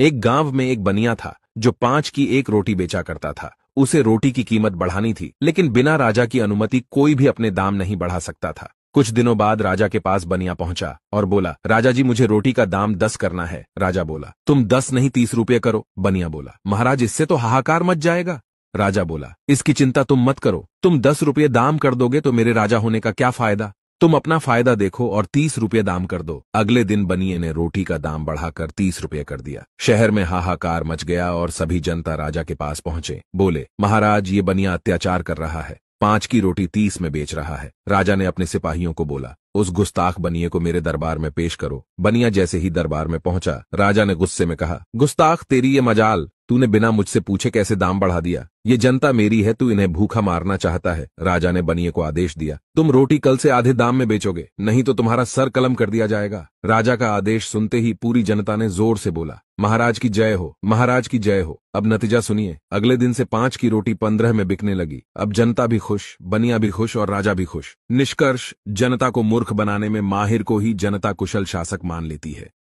एक गांव में एक बनिया था जो पांच की एक रोटी बेचा करता था उसे रोटी की कीमत बढ़ानी थी लेकिन बिना राजा की अनुमति कोई भी अपने दाम नहीं बढ़ा सकता था कुछ दिनों बाद राजा के पास बनिया पहुंचा और बोला राजा जी मुझे रोटी का दाम दस करना है राजा बोला तुम दस नहीं तीस रुपये करो बनिया बोला महाराज इससे तो हाहाकार मच जाएगा राजा बोला इसकी चिंता तुम मत करो तुम दस रुपये दाम कर दोगे तो मेरे राजा होने का क्या फायदा तुम अपना फायदा देखो और तीस रुपये दाम कर दो अगले दिन बनिए ने रोटी का दाम बढ़ाकर तीस रुपये कर दिया शहर में हाहाकार मच गया और सभी जनता राजा के पास पहुंचे बोले महाराज ये बनिया अत्याचार कर रहा है पांच की रोटी तीस में बेच रहा है राजा ने अपने सिपाहियों को बोला उस गुस्ताख बनिए को मेरे दरबार में पेश करो बनिया जैसे ही दरबार में पहुंचा राजा ने गुस्से में कहा गुस्ताख तेरी ये मजाल तूने बिना मुझसे पूछे कैसे दाम बढ़ा दिया ये जनता मेरी है तू इन्हें भूखा मारना चाहता है राजा ने बनिए को आदेश दिया तुम रोटी कल से आधे दाम में बेचोगे नहीं तो तुम्हारा सर कलम कर दिया जाएगा राजा का आदेश सुनते ही पूरी जनता ने जोर से बोला महाराज की जय हो महाराज की जय हो अब नतीजा सुनिए अगले दिन से पांच की रोटी पंद्रह में बिकने लगी अब जनता भी खुश बनिया भी खुश और राजा भी खुश निष्कर्ष जनता को मूर्ख बनाने में माहिर को ही जनता कुशल शासक मान लेती है